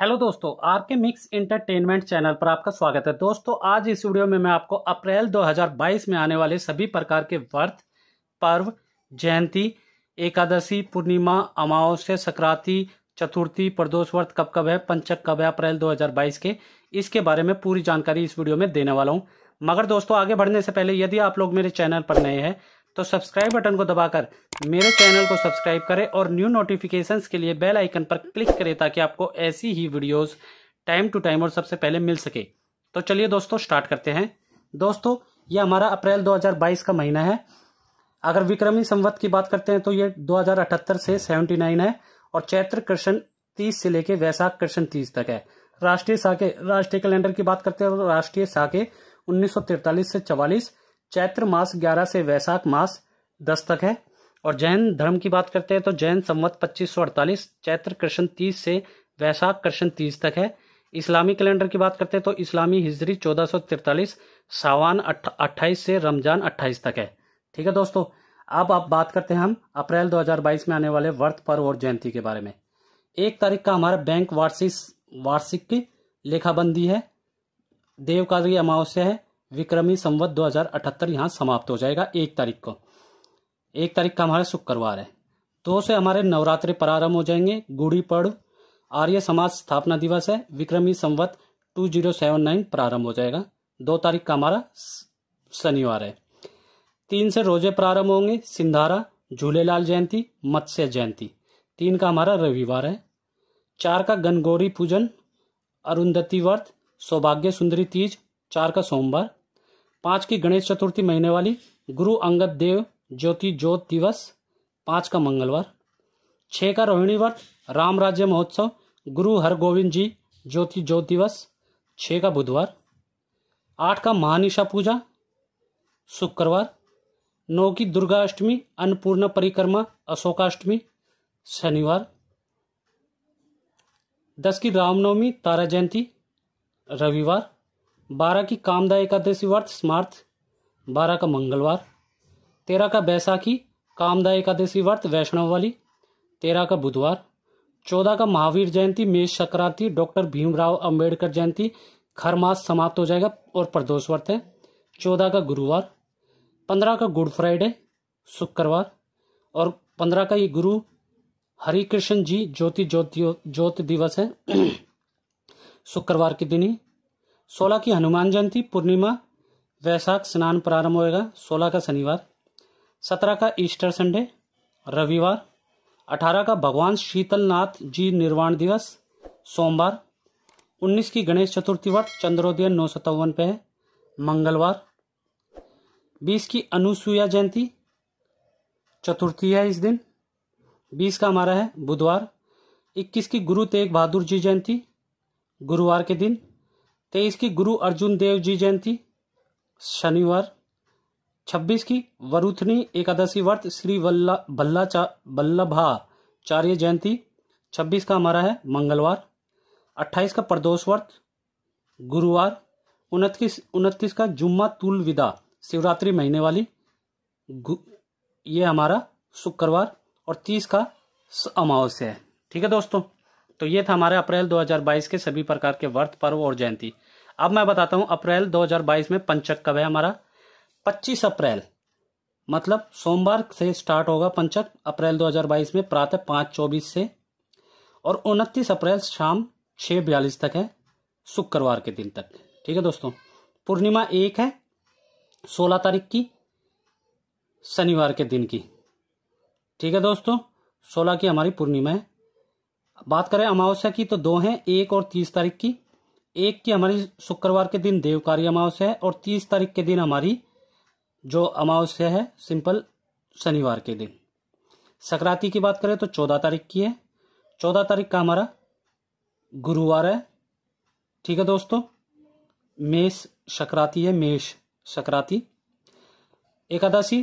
hello दोस्तों R K mix entertainment channel पर आपका स्वागत है दोस्तों आज इस वीडियो में मैं आपको अप्रैल 2022 में आने वाले सभी प्रकार के व्रत पर्व जयंती एकादशी पूर्णिमा अमावस्या संक्रांति चतुर्थी प्रदोष व्रत कब कब है पंचक कब है अप्रैल 2022 के इसके बारे में पूरी जानकारी इस वीडियो में देने वाला हूँ मगर दोस्तों आगे बढ़ने से पहले यदि आप लोग मेरे चैनल पर नए हैं तो सब्सक्राइब बटन को दबाकर मेरे चैनल को सब्सक्राइब करें और न्यू नोटिफिकेशन के लिए बेल आइकन पर क्लिक करें ताकि आपको ऐसी ही वीडियोस टाइम टू टाइम और सबसे पहले मिल सके तो चलिए दोस्तों स्टार्ट करते हैं दोस्तों ये हमारा अप्रैल 2022 का महीना है अगर विक्रमी संवत की बात करते हैं तो ये दो से सेवेंटी है और चैत्र कृष्ण तीस से लेके वैशाख कृष्ण तीस तक है राष्ट्रीय साके राष्ट्रीय कैलेंडर की बात करते हैं तो राष्ट्रीय साके 1943 से चवालीस चैत्र मास ग्यारह से वैशाख मास दस तक है और जैन धर्म की बात करते हैं तो जैन संवत पच्चीस सौ अड़तालीस चैत्र कृष्ण तीस से वैशाख कृष्ण तीस तक है इस्लामी कैलेंडर की बात करते हैं तो इस्लामी हिजरी चौदह सौ तिरतालीस सावान अट्ठाईस से रमजान अट्ठाईस तक है ठीक है दोस्तों अब आप बात करते हैं हम अप्रैल 2022 में आने वाले वर्त पर्व और जयंती के बारे में एक तारीख का हमारा बैंक वार्षिक वार्षिक लेखाबंदी है देवकाजी अमावस्या है विक्रमी संवत 2078 यहाँ समाप्त हो जाएगा एक तारीख को एक तारीख का हमारा शुक्रवार है दो तो से हमारे नवरात्रि प्रारंभ हो जाएंगे गुड़ी पर्व आर्य समाज स्थापना दिवस है विक्रमी संवत 2079 प्रारंभ हो जाएगा दो तारीख का हमारा शनिवार है तीन से रोजे प्रारंभ होंगे सिंधारा झूलेलाल जयंती मत्स्य जयंती तीन का हमारा रविवार है चार का गनगोरी पूजन अरुंधति व्रत सौभाग्य सुंदरी तीज चार का सोमवार पाँच की गणेश चतुर्थी महीने वाली गुरु अंगद देव ज्योति ज्योत दिवस पाँच का मंगलवार छः का रोहिणी व्रत राम राज्य महोत्सव गुरु हरगोविंद जी ज्योति ज्योत दिवस छः का बुधवार आठ का महानिशा पूजा शुक्रवार नौ की दुर्गाष्टमी अन्नपूर्णा परिक्रमा अशोकाष्टमी शनिवार दस की रामनवमी तारा जयंती रविवार बारह की कामदा एकादशी वर्त स्मार्थ बारह का मंगलवार तेरह का बैसाखी कामदा एकादशी वर्त वैष्णव वाली तेरह का बुधवार चौदह का महावीर जयंती मेष संक्रांति डॉक्टर भीमराव अंबेडकर जयंती खरमास समाप्त हो जाएगा और प्रदोष वर्त है चौदह का गुरुवार पंद्रह का गुड फ्राइडे शुक्रवार और पंद्रह का ये गुरु हरिकृष्ण कृष्ण जी ज्योति ज्योति ज्योति दिवस है शुक्रवार के दिन ही सोलह की हनुमान जयंती पूर्णिमा वैशाख स्नान प्रारंभ होएगा सोलह का शनिवार सत्रह का ईस्टर संडे रविवार अठारह का भगवान शीतलनाथ जी निर्वाण दिवस सोमवार उन्नीस की गणेश चतुर्थी वर्ष चंद्रोदय नौ सत्तावन पे है मंगलवार बीस की अनुसुईया जयंती चतुर्थी है इस दिन बीस का हमारा है बुधवार इक्कीस की गुरु तेग बहादुर जी जयंती गुरुवार के दिन तेईस की गुरु अर्जुन देव जी जयंती शनिवार छब्बीस की वरुथनी एकादशी वर्त श्री वल्ला बल्ला वल्लभाचार्य जयंती छब्बीस का हमारा है मंगलवार अट्ठाईस का प्रदोष वर्त गुरुवार उनतीस उनतीस का जुम्मा तुल विदा शिवरात्रि महीने वाली ये हमारा शुक्रवार और तीस का अमावस्या है ठीक है दोस्तों तो ये था हमारे अप्रैल 2022 के सभी प्रकार के वर्त पर्व और जयंती अब मैं बताता हूँ अप्रैल 2022 में पंचक कब है हमारा 25 अप्रैल मतलब सोमवार से स्टार्ट होगा पंचक अप्रैल 2022 में प्रातः पाँच चौबीस से और उनतीस अप्रैल शाम छः बयालीस तक है शुक्रवार के दिन तक ठीक है दोस्तों पूर्णिमा एक है सोलह तारीख की शनिवार के दिन की ठीक है दोस्तों सोलह की हमारी पूर्णिमा है बात करें अमावस्या की तो दो हैं एक और तीस तारीख की एक की हमारी शुक्रवार के दिन देवकारी अमावस्या है और तीस तारीख के दिन हमारी जो अमावस्या है सिंपल शनिवार के दिन संक्रांति की बात करें तो चौदह तारीख की है चौदह तारीख का हमारा गुरुवार है ठीक है दोस्तों मेष संक्रांति है मेष संक्रांति एकादशी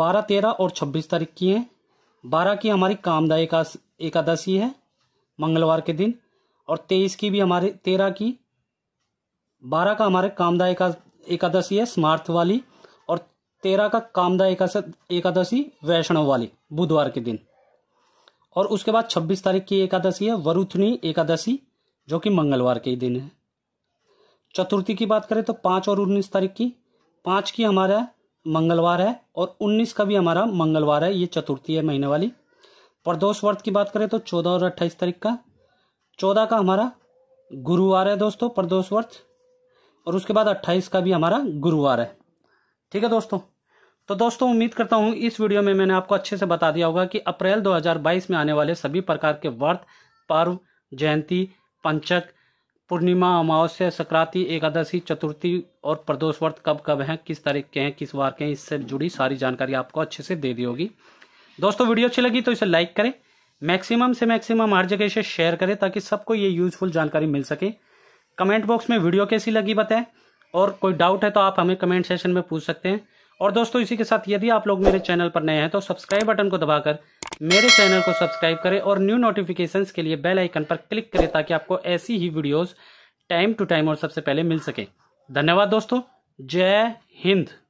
बारह तेरह और छब्बीस तारीख की है बारह की हमारी कामदा एकादशी है मंगलवार के दिन और तेईस की भी हमारे तेरह की बारह का हमारे कामदा एकादशी है स्मार्थ वाली और तेरह का कामदा एकादशी वैष्णव वाली बुधवार के दिन और उसके बाद छब्बीस तारीख की एकादशी है वरुथनी एकादशी जो कि मंगलवार के दिन है चतुर्थी की बात करें तो पाँच और उन्नीस तारीख की पाँच की हमारा मंगलवार है और उन्नीस का भी हमारा मंगलवार है ये चतुर्थी है महीने वाली प्रदोष वर्त की बात करें तो चौदह और अट्ठाईस तारीख का चौदह का हमारा गुरुवार है दोस्तों प्रदोष वर्ष और उसके बाद अट्ठाईस का भी हमारा गुरुवार है ठीक है दोस्तों तो दोस्तों उम्मीद करता हूँ इस वीडियो में मैंने आपको अच्छे से बता दिया होगा कि अप्रैल 2022 में आने वाले सभी प्रकार के व्रत पर्व जयंती पंचक पूर्णिमा अमावस्या संक्रांति एकादशी चतुर्थी और प्रदोष व्रत कब कब हैं किस तारीख के हैं किस वार के हैं इससे जुड़ी सारी जानकारी आपको अच्छे से दे दी होगी दोस्तों वीडियो अच्छी लगी तो इसे लाइक करें मैक्सिमम से मैक्सिमम हर जगह से शेयर करें ताकि सबको ये यूजफुल जानकारी मिल सके कमेंट बॉक्स में वीडियो कैसी लगी बताएं और कोई डाउट है तो आप हमें कमेंट सेशन में पूछ सकते हैं और दोस्तों इसी के साथ यदि आप लोग मेरे चैनल पर नए हैं तो सब्सक्राइब बटन को दबाकर मेरे चैनल को सब्सक्राइब करें और न्यू नोटिफिकेशंस के लिए बेल आइकन पर क्लिक करें ताकि आपको ऐसी ही वीडियोस टाइम टू टाइम और सबसे पहले मिल सके धन्यवाद दोस्तों जय हिंद